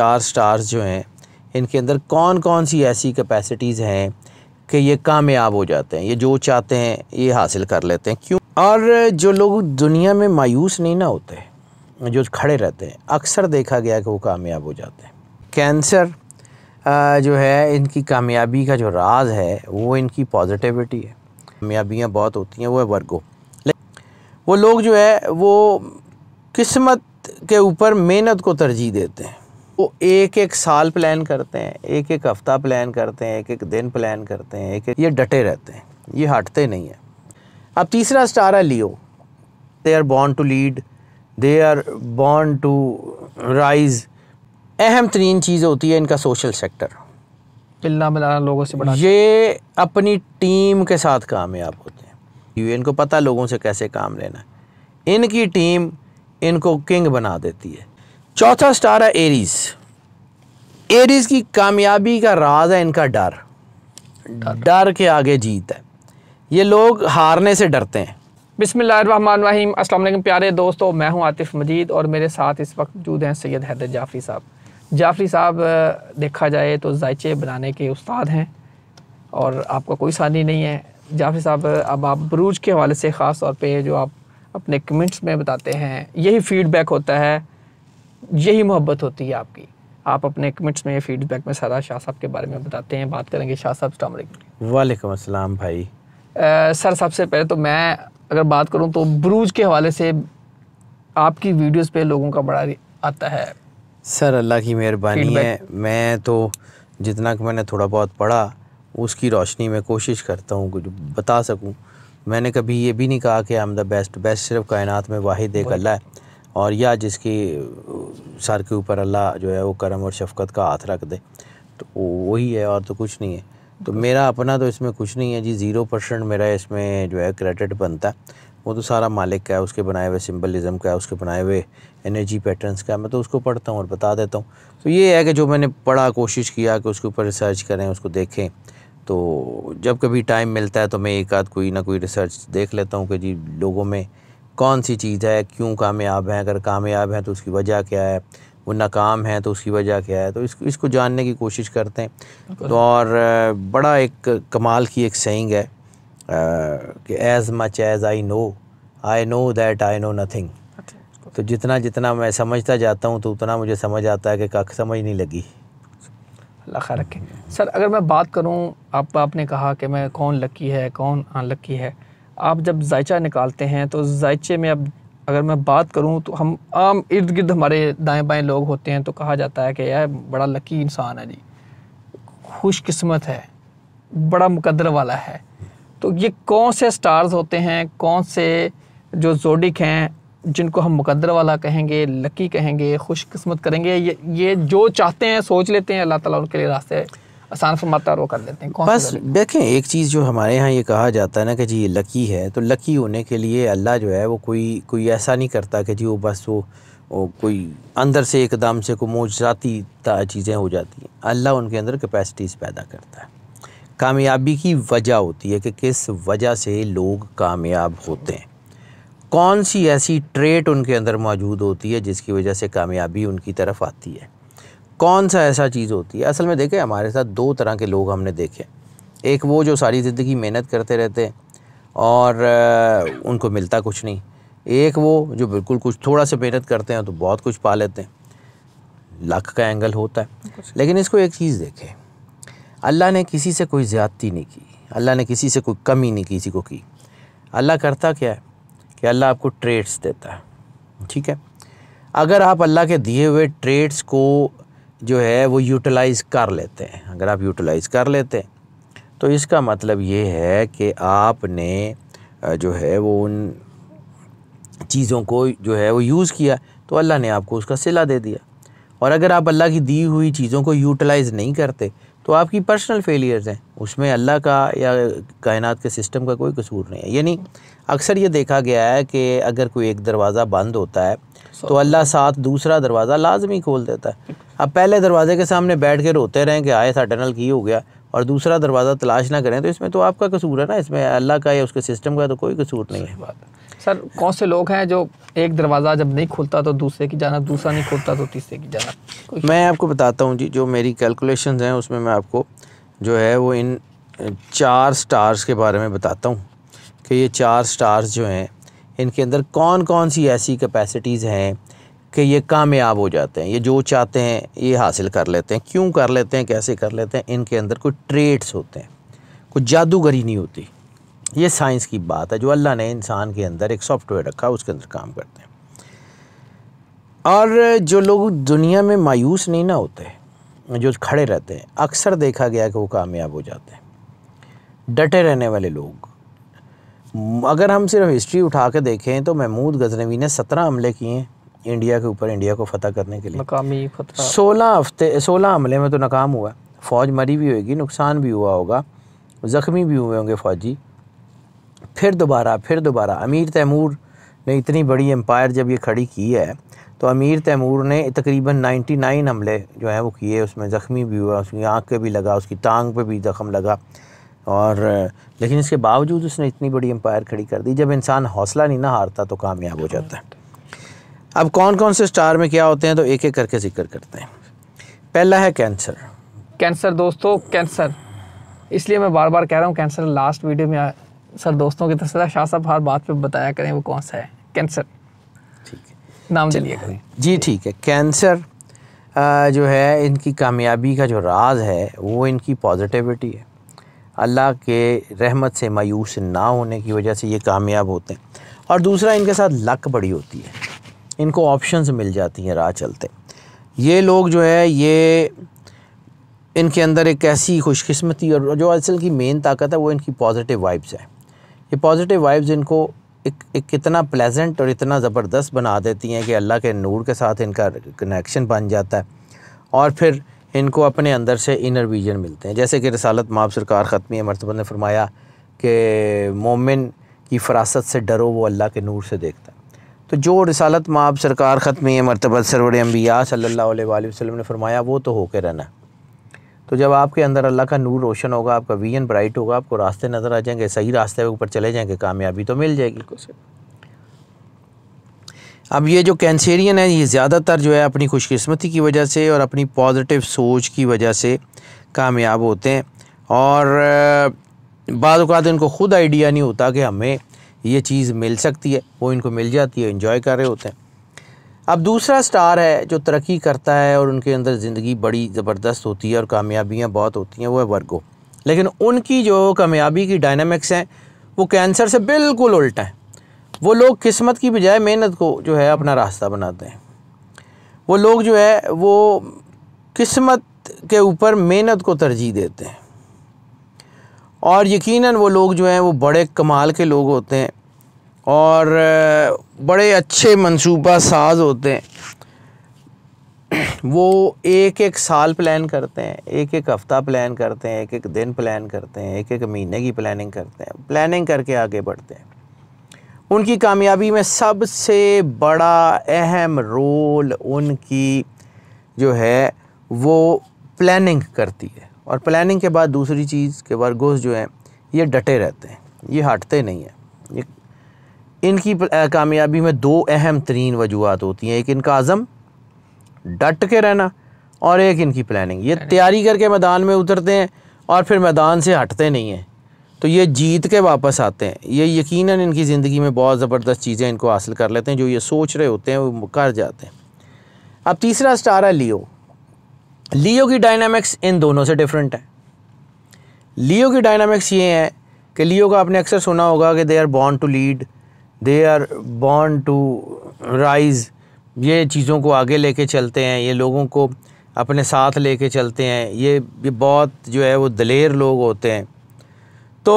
चार स्टार्स जो हैं इनके अंदर कौन कौन सी ऐसी कैपेसिटीज़ हैं कि ये कामयाब हो जाते हैं ये जो चाहते हैं ये हासिल कर लेते हैं क्यों और जो लोग दुनिया में मायूस नहीं ना होते जो खड़े रहते हैं अक्सर देखा गया कि वो कामयाब हो जाते हैं कैंसर जो है इनकी कामयाबी का जो राज है वो इनकी पॉजिटिविटी है कामयाबियाँ बहुत होती हैं वो है वर्गो वो लोग जो है वो किस्मत के ऊपर मेहनत को तरजीह देते हैं वो एक एक साल प्लान करते हैं एक एक हफ्ता प्लान करते हैं एक एक दिन प्लान करते हैं एक एक ये डटे रहते हैं ये हटते नहीं हैं अब तीसरा स्टार है Leo they are born to lead they are born to rise अहम तरीन चीज़ होती है इनका सोशल सेक्टर चिल्ला मिलाना लोगों से बढ़ा ये अपनी टीम के साथ कामयाब होते हैं यूएन को पता लोगों से कैसे काम लेना है इनकी टीम इनको किंग बना देती है चौथा स्टार है एरीज़ एरीज की कामयाबी का राज है इनका डर डर के आगे जीत है ये लोग हारने से डरते हैं अस्सलाम असल प्यारे दोस्तों मैं हूं आतिफ मजीद और मेरे साथ इस वक्त मौजूद हैं सैयद हैदर जाफरी साहब जाफरी साहब देखा जाए तो जायचे बनाने के उस्ताद हैं और आपका कोई सानी नहीं है जाफरी साहब अब आप बरूज के हवाले से ख़ास तौर पर जो आप अपने कमेंट्स में बताते हैं यही फीडबैक होता है यही मोहब्बत होती है आपकी आप अपने कमेंट्स में फीडबैक में सारा शाह साहब के बारे में बताते हैं बात करेंगे शाह साहब वालेकुम अस्सलाम भाई आ, सर सबसे पहले तो मैं अगर बात करूँ तो ब्रूज के हवाले से आपकी वीडियोस पे लोगों का बड़ा आता है सर अल्लाह की मेहरबानी है मैं तो जितना कि मैंने थोड़ा बहुत पढ़ा उसकी रोशनी में कोशिश करता हूँ कुछ बता सकूँ मैंने कभी ये भी नहीं कहा कि I am the best best सिर्फ कायनात में वाहिद एक अल्लाह है और या जिसकी सर के ऊपर अल्लाह जो है वो करम और शफकत का हाथ रख दे तो वही है और तो कुछ नहीं है तो हाँ। मेरा अपना तो इसमें कुछ नहीं है जी ज़ीरो परसेंट मेरा इसमें जो है क्रेडिट बनता है वो तो सारा मालिक का है उसके बनाए हुए सिम्बलिज़म का है उसके बनाए हुए एनर्जी पैटर्न्स का है मैं तो उसको पढ़ता हूँ और बता देता हूँ तो ये है कि जो मैंने पढ़ा कोशिश किया कि उसके ऊपर रिसर्च करें उसको देखें तो जब कभी टाइम मिलता है तो मैं एक आध कोई ना कोई रिसर्च देख लेता हूँ कि जी लोगों में कौन सी चीज़ है क्यों कामयाब है अगर कामयाब है तो उसकी वजह क्या है वो नाकाम है तो उसकी वजह क्या है तो इसको इसको जानने की कोशिश करते हैं तो और बड़ा एक कमाल की एक सेइंग है कि as much as I know I know that I know nothing तो जितना जितना मैं समझता जाता हूँ तो उतना मुझे समझ आता है कि कख समझ नहीं लगी अल्लाह खैर रखे सर अगर मैं बात करूँ आप आपने कहा कि मैं कौन लकी है कौन अनलक्की है आप जब जायचा निकालते हैं तो जायचे में अब अगर मैं बात करूं तो हम आम इर्द गिर्द हमारे दाएं बाएं लोग होते हैं तो कहा जाता है कि यार बड़ा लकी इंसान है जी खुशकस्मत है बड़ा मुकद्र वाला है तो ये कौन से स्टार्स होते हैं कौन से जो जोडिक हैं जिनको हम मुकदर वाला कहेंगे लकी कहेंगे खुशकस्मत करेंगे ये ये जो चाहते हैं सोच लेते हैं अल्लाह ताला उनके लिए रास्ते आसान फरमाता है वो कर देते हैं कौन बस देखें एक चीज़ जो हमारे यहाँ ये कहा जाता है ना कि जी ये लकी है तो लकी होने के लिए अल्लाह जो है वो कोई कोई ऐसा नहीं करता कि जी वो बस वो वो कोई अंदर से एकदम से कोई मोजाती चीज़ें हो जाती हैं अल्लाह उनके अंदर कैपेसिटीज़ पैदा करता है कामयाबी की वजह होती है कि किस वजह से लोग कामयाब होते हैं कौन सी ऐसी ट्रेट उनके अंदर मौजूद होती है जिसकी वजह से कामयाबी उनकी तरफ आती है कौन सा ऐसा चीज़ होती है असल में देखें हमारे साथ दो तरह के लोग हमने देखे एक वो जो सारी ज़िंदगी मेहनत करते रहते हैं और उनको मिलता कुछ नहीं एक वो जो बिल्कुल कुछ थोड़ा सा मेहनत करते हैं तो बहुत कुछ पा लेते हैं लक का एंगल होता है लेकिन इसको एक चीज़ देखें अल्लाह ने किसी से कोई ज़्यादती नहीं की अल्लाह ने किसी से कोई कमी नहीं किसी को की अल्लाह करता क्या है कि अल्लाह आपको ट्रेड्स देता है ठीक है अगर आप अल्लाह के दिए हुए ट्रेड्स को जो है वो यूटिलाइज़ कर लेते हैं अगर आप यूटिलाइज़ कर लेते हैं तो इसका मतलब ये है कि आपने जो है वो उन चीज़ों को जो है वो यूज़ किया तो अल्लाह ने आपको उसका सिला दे दिया और अगर आप अल्लाह की दी हुई चीज़ों को यूटिलाइज़ नहीं करते तो आपकी पर्सनल फेलियर्स हैं उसमें अल्लाह का या कायनात के सिस्टम का कोई कसूर नहीं है यानी अक्सर ये देखा गया है कि अगर कोई एक दरवाज़ा बंद होता है तो अल्लाह साथ दूसरा दरवाज़ा लाजमी खोल देता है अब पहले दरवाजे के सामने बैठ के रोते रहें कि आए था टनल की हो गया और दूसरा दरवाज़ा तलाश ना करें तो इसमें तो आपका कसूर है ना इसमें अल्लाह का या उसके सिस्टम का तो कोई कसूर नहीं है बात सर कौन से लोग हैं जो एक दरवाज़ा जब नहीं खुलता तो दूसरे की जाना दूसरा नहीं खुलता तो तीसरे की जाना मैं आपको बताता हूँ जी जो मेरी कैलकुलेशन हैं उसमें मैं आपको जो है वो इन चार स्टार्स के बारे में बताता हूँ कि ये चार स्टार्स जो हैं इनके अंदर कौन कौन सी ऐसी कैपेसिटीज़ हैं कि ये कामयाब हो जाते हैं ये जो चाहते हैं ये हासिल कर लेते हैं क्यों कर लेते हैं कैसे कर लेते हैं इनके अंदर कोई ट्रेड्स होते हैं कोई जादूगरी नहीं होती ये साइंस की बात है जो अल्लाह ने इंसान के अंदर एक सॉफ्टवेयर रखा उसके अंदर काम करते हैं और जो लोग दुनिया में मायूस नहीं ना होते जो खड़े रहते हैं अक्सर देखा गया कि वो कामयाब हो जाते हैं डटे रहने वाले लोग अगर हम सिर्फ हिस्ट्री उठा के देखें तो महमूद गजनवी ने सत्रह हमले किए हैं इंडिया के ऊपर इंडिया को फतह करने के लिए नाकामी सोलह हफ्ते सोलह हमले में तो नाकाम हुआ फौज मरी भी होगी नुकसान भी हुआ होगा ज़ख्मी भी हुए होंगे फौजी फिर दोबारा फिर दोबारा अमीर तैमूर ने इतनी बड़ी एम्पायर जब ये खड़ी की है तो अमीर तैमूर ने तकरीबन 99 हमले जो हैं वो किए उसमें ज़ख्मी भी हुआ उसकी आँख पे भी लगा उसकी टांग पे भी ज़ख्म लगा और लेकिन इसके बावजूद उसने इतनी बड़ी एम्पायर खड़ी कर दी जब इंसान हौसला नहीं ना हारता तो कामयाब हो जाता है अब कौन कौन से स्टार में क्या होते हैं तो एक एक करके जिक्र करते हैं पहला है कैंसर कैंसर दोस्तों कैंसर इसलिए मैं बार बार कह रहा हूँ कैंसर लास्ट वीडियो में सर दोस्तों की तरफ से शाह साहब हर बात पे बताया करें वो कौन सा है कैंसर ठीक है नाम चलिए करें जी ठीक है कैंसर जो है इनकी कामयाबी का जो राज है वो इनकी पॉजिटिविटी है अल्लाह के रहमत से मायूस ना होने की वजह से ये कामयाब होते हैं और दूसरा इनके साथ लक बड़ी होती है इनको ऑप्शंस मिल जाती हैं राह चलते ये लोग जो है ये इनके अंदर एक ऐसी खुशकस्मती और जो असल की मेन ताकत है वो इनकी पॉजिटिव वाइब्स है ये पॉजिटिव वाइब्स इनको एक, एक कितना प्लेजेंट और इतना ज़बरदस्त बना देती हैं कि अल्लाह के नूर के साथ इनका कनेक्शन बन जाता है और फिर इनको अपने अंदर से इनर विजन मिलते हैं जैसे कि रसालत माप सरकार ख़त्मी मरतबा ने फरमाया कि मोमिन की फरासत से डरो वो अल्लाह के नूर से देखता है तो जो रसालत माप सरकार ख़त्मी मरतबा सरवर अम्बिया सल्ला वसम ने फरमाया वो तो होकर रहना है तो जब आपके अंदर अल्लाह का नूर रोशन होगा आपका विजन ब्राइट होगा आपको रास्ते नज़र आ जाएंगे सही रास्ते के ऊपर चले जाएंगे कामयाबी तो मिल जाएगी अब ये जो कैंसेरियन है ये ज़्यादातर जो है अपनी खुशकिस्मती की वजह से और अपनी पॉजिटिव सोच की वजह से कामयाब होते हैं और बाद इनको ख़ुद आइडिया नहीं होता कि हमें ये चीज़ मिल सकती है वो इनको मिल जाती है इन्जॉय कर रहे होते हैं अब दूसरा स्टार है जो तरक्की करता है और उनके अंदर ज़िंदगी बड़ी ज़बरदस्त होती है और कामयाबियाँ बहुत होती हैं वो है वर्गो लेकिन उनकी जो कामयाबी की डायनामिक्स हैं वो कैंसर से बिल्कुल उल्टा है वो लोग किस्मत की बजाय मेहनत को जो है अपना रास्ता बनाते हैं वो लोग जो है वो किस्मत के ऊपर मेहनत को तरजीह देते हैं और यकीनन वो लोग जो हैं वो बड़े कमाल के लोग होते हैं और बड़े अच्छे मनसूबा साज होते हैं वो एक एक साल प्लान करते हैं एक एक हफ़्ता प्लान करते हैं एक एक दिन प्लान करते हैं एक एक महीने की प्लानिंग करते हैं प्लानिंग करके आगे बढ़ते हैं उनकी कामयाबी में सबसे बड़ा अहम रोल उनकी जो है वो प्लानिंग करती है और प्लानिंग के बाद दूसरी चीज़ के वर्गोज जो हैं ये डटे रहते हैं ये हटते नहीं हैं ये इनकी कामयाबी में दो अहम तरीन वजूहत होती हैं एक इनका आज़म डट के रहना और एक इनकी प्लानिंग ये तैयारी करके मैदान में उतरते हैं और फिर मैदान से हटते नहीं हैं तो ये जीत के वापस आते हैं ये यकीनन इनकी ज़िंदगी में बहुत ज़बरदस्त चीज़ें इनको हासिल कर लेते हैं जो ये सोच रहे होते हैं वो कर जाते हैं अब तीसरा स्टार है लियो लियो की डायनामिक्स इन दोनों से डिफरेंट है लियो की डायनामिक्स ये है कि लियो का आपने अक्सर सुना होगा कि they are born to lead they are born to rise ये चीज़ों को आगे लेके चलते हैं ये लोगों को अपने साथ लेके चलते हैं ये ये बहुत जो है वो दलेर लोग होते हैं तो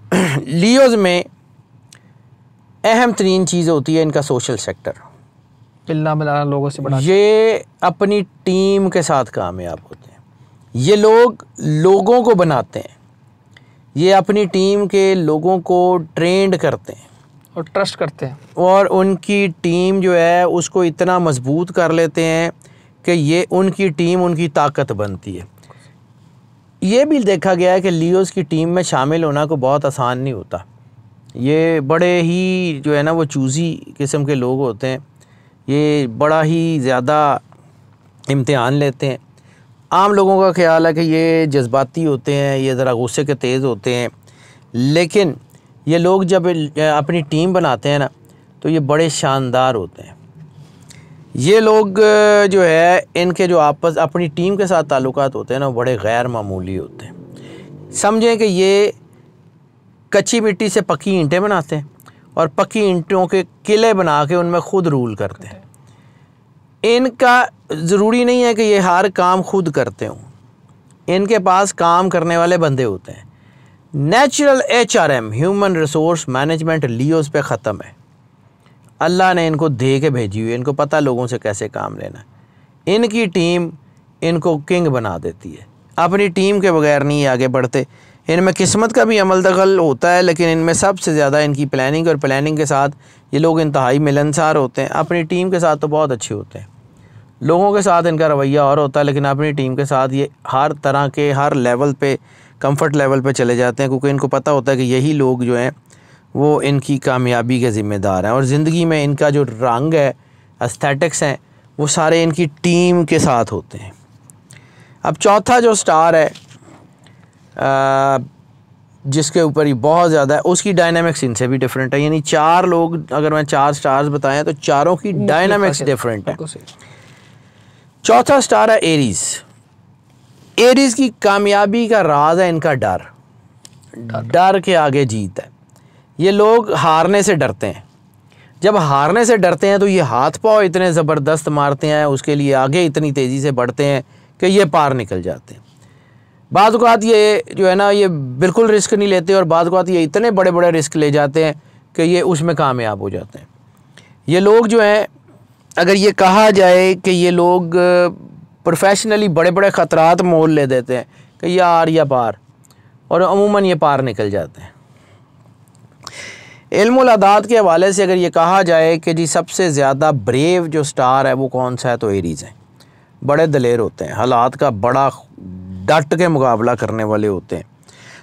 लियोज़ में अहम तरीन चीज़ होती है इनका सोशल सेक्टर मिलना मिलाना लोगों से बड़ा ये अपनी टीम के साथ कामयाब होते हैं ये लोग लोगों को बनाते हैं ये अपनी टीम के लोगों को ट्रेंड करते हैं और ट्रस्ट करते हैं और उनकी टीम जो है उसको इतना मजबूत कर लेते हैं कि ये उनकी टीम उनकी ताकत बनती है ये भी देखा गया है कि लियोस की टीम में शामिल होना को बहुत आसान नहीं होता ये बड़े ही जो है ना वो चूज़ी किस्म के लोग होते हैं ये बड़ा ही ज़्यादा इम्तहान लेते हैं आम लोगों का ख्याल है कि ये जज्बाती होते हैं ये ज़रा गुस्से के तेज़ होते हैं लेकिन ये लोग जब अपनी टीम बनाते हैं ना तो ये बड़े शानदार होते हैं ये लोग जो है इनके जो आपस अपनी टीम के साथ ताल्लुक होते हैं ना बड़े गैर मामूली होते हैं समझें कि ये कच्ची मिट्टी से पक्की ईंटें बनाते हैं और पक्की ईंटों के किले बना के उनमें ख़ुद रूल करते हैं इनका ज़रूरी नहीं है कि ये हर काम खुद करते हों इनके पास काम करने वाले बंदे होते हैं natural H R M human resource management Leos पे ख़त्म है अल्लाह ने इनको दे के भेजी हुई इनको पता लोगों से कैसे काम लेना इनकी टीम इनको किंग बना देती है अपनी टीम के बगैर नहीं आगे बढ़ते इनमें किस्मत का भी अमल दखल होता है लेकिन इनमें सबसे ज़्यादा इनकी प्लानिंग और प्लानिंग के साथ ये लोग इंतहाई मिलनसार होते हैं अपनी टीम के साथ तो बहुत अच्छे होते हैं लोगों के साथ इनका रवैया और होता है लेकिन अपनी टीम के साथ ये हर तरह के हर लेवल पर कंफर्ट लेवल पे चले जाते हैं क्योंकि इनको पता होता है कि यही लोग जो हैं वो इनकी कामयाबी के ज़िम्मेदार हैं और ज़िंदगी में इनका जो रंग है अस्थेटिक्स हैं वो सारे इनकी टीम के साथ होते हैं अब चौथा जो स्टार है आ, जिसके ऊपर ही बहुत ज़्यादा है उसकी डायनामिक्स इनसे भी डिफरेंट है यानी चार लोग अगर मैं चार स्टार्स बताएं तो चारों की डायनामिक्स डिफरेंट है चौथा स्टार है एरीज़ एरीज की कामयाबी का राज है इनका डर डर के आगे जीत है ये लोग हारने से डरते हैं जब हारने से डरते हैं तो ये हाथ पाँव इतने ज़बरदस्त मारते हैं उसके लिए आगे इतनी तेज़ी से बढ़ते हैं कि ये पार निकल जाते हैं बाद ये जो है ना ये बिल्कुल रिस्क नहीं लेते और बाद ये इतने बड़े बड़े रिस्क ले जाते हैं कि ये उसमें कामयाब हो जाते हैं ये लोग जो हैं अगर ये कहा जाए कि ये लोग प्रोफेशनली बड़े बड़े ख़तरात मोल ले देते हैं कि यह आर या पार और अमूमन ये पार निकल जाते हैं इल्मात के हवाले से अगर ये कहा जाए कि जी सबसे ज़्यादा ब्रेव जो स्टार है वो कौन सा है तो एरीज़ हैं बड़े दलेर होते हैं हालात का बड़ा डट के मुकाबला करने वाले होते हैं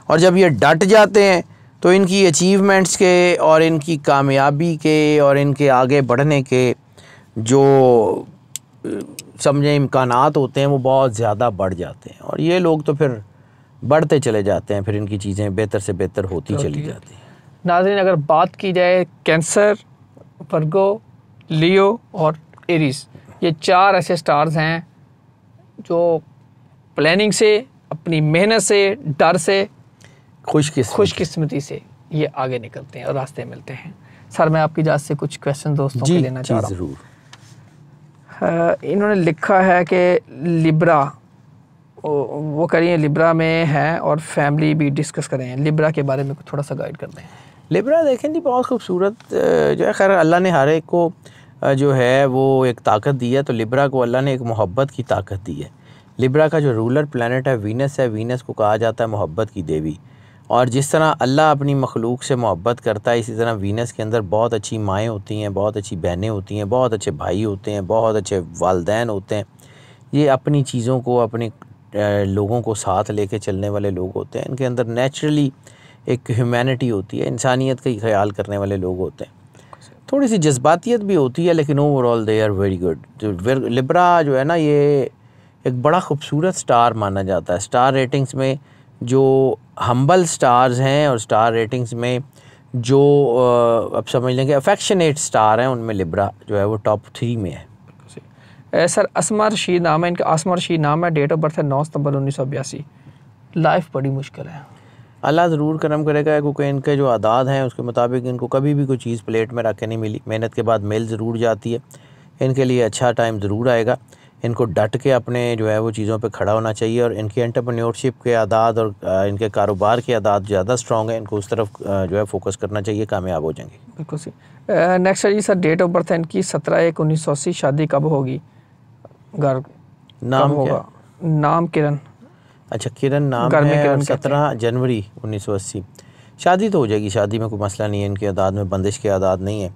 और जब ये डट जाते हैं तो इनकी अचीवमेंट्स के और इनकी कामयाबी के और इनके आगे बढ़ने के जो समझें इम्कान होते हैं वो बहुत ज़्यादा बढ़ जाते हैं और ये लोग तो फिर बढ़ते चले जाते हैं फिर इनकी चीज़ें बेहतर से बेहतर होती चली जाती हैं नाजरीन अगर बात की जाए कैंसर वर्गो लियो और एरीज ये चार ऐसे स्टार्स हैं जो प्लानिंग से अपनी मेहनत से डर से खुश खुशकिस्मती से ये आगे निकलते हैं और रास्ते मिलते हैं सर मैं आपकी इजाज़त से कुछ क्वेश्चन दोस्तों के लेना चाह रहा हूँ इन्होंने लिखा है कि लिब्रा वो करिए लिब्रा में है और फैमिली भी डिस्कस करें लिब्रा के बारे में थोड़ा सा गाइड कर दें लिब्रा देखें जी बहुत खूबसूरत जो है खैर अल्लाह ने हर एक को जो है वो एक ताकत दी है तो लिब्रा को अल्लाह ने एक मोहब्बत की ताकत दी है लिब्रा का जो रूलर प्लानट है वीनस है वीनस को कहा जाता है मोहब्बत की देवी और जिस तरह अल्लाह अपनी मखलूक से मोहब्बत करता है इसी तरह वीनस के अंदर बहुत अच्छी माएँ होती हैं बहुत अच्छी बहनें होती हैं बहुत अच्छे भाई होते हैं बहुत अच्छे वालदेन होते हैं ये अपनी चीज़ों को अपने लोगों को साथ लेके चलने वाले लोग होते हैं इनके अंदर नेचुरली एक ह्यूमैनिटी होती है इंसानियत का ही ख्याल करने वाले लोग होते हैं थोड़ी सी जज्बातीत भी होती है लेकिन overall they are very good जो लिब्रा जो है ना ये एक बड़ा खूबसूरत स्टार माना जाता है स्टार रेटिंग्स में जो हम्बल स्टार्स हैं और स्टार रेटिंग्स में जो आप समझ लेंगे अफेक्शनेट स्टार हैं उनमें लिब्रा जो है वो टॉप थ्री में है सर असमा रशीद नाम है इनका असमर रशीद नाम है डेट ऑफ बर्थ है नौ सितंबर उन्नीस सौ बयासी लाइफ बड़ी मुश्किल है अल्लाह ज़रूर करम करेगा क्योंकि इनके जो आदाद हैं उसके मुताबिक इनको कभी भी कोई चीज़ प्लेट में रख के नहीं मिली मेहनत के बाद मेल ज़रूर जाती है इनके लिए अच्छा टाइम ज़रूर आएगा इनको डट के अपने जो है वो चीज़ों पे खड़ा होना चाहिए और इनकी एंटरप्रेन्योरशिप के आदाद और इनके कारोबार के आदाद ज़्यादा स्ट्रॉन्ग है इनको उस तरफ जो है फोकस करना चाहिए कामयाब हो जाएंगे बिल्कुल सही नेक्स्ट जी सर डेट ऑफ बर्थ है इनकी सत्रह एक उन्नीस सौ अस्सी शादी कब होगी घर नाम होगा नाम किरण अच्छा किरण नाम है सत्रह जनवरी उन्नीस सौ अस्सी शादी तो हो जाएगी शादी में कोई मसला नहीं है इनके आदाद में बंदिश के आदाद नहीं है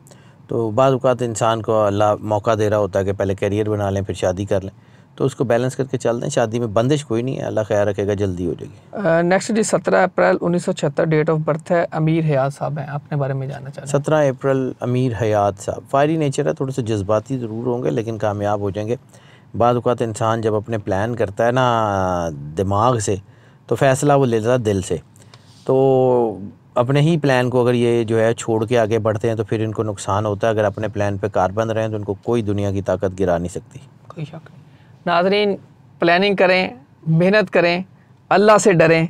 तो बाद अवत इंसान को अल्लाह मौका दे रहा होता है कि पहले करियर बना लें फिर शादी कर लें तो उसको बैलेंस करके चल दें शादी में बंदिश कोई नहीं है अल्लाह ख्याल रखेगा जल्दी हो जाएगी नेक्स्ट जी सत्रह अप्रैल उन्नीस सौ छहत्तर डेट ऑफ बर्थ है अमीर हयात साहब हैं अपने बारे में जाना चाहिए सत्रह अप्रैल अमीर हयात साहब फायरी नेचर है थोड़े से जज्बाती ज़रूर होंगे लेकिन कामयाब हो जाएंगे बाद अवत इंसान जब अपने प्लान करता है ना दिमाग से तो फ़ैसला वो ले लेता दिल से तो अपने ही प्लान को अगर ये जो है छोड़ के आगे बढ़ते हैं तो फिर इनको नुकसान होता है अगर अपने प्लान पे कार बंद रहें तो उनको कोई दुनिया की ताकत गिरा नहीं सकती कोई शक नाजरीन प्लानिंग करें मेहनत करें अल्लाह से डरें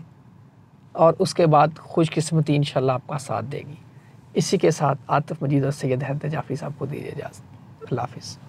और उसके बाद खुशकस्मती इन आपका साथ देगी इसी के साथ आतफ मजीद और सैद हैदर जाफ़ी साहब को दीजिए इजाज़त अल्लाह हाफिज़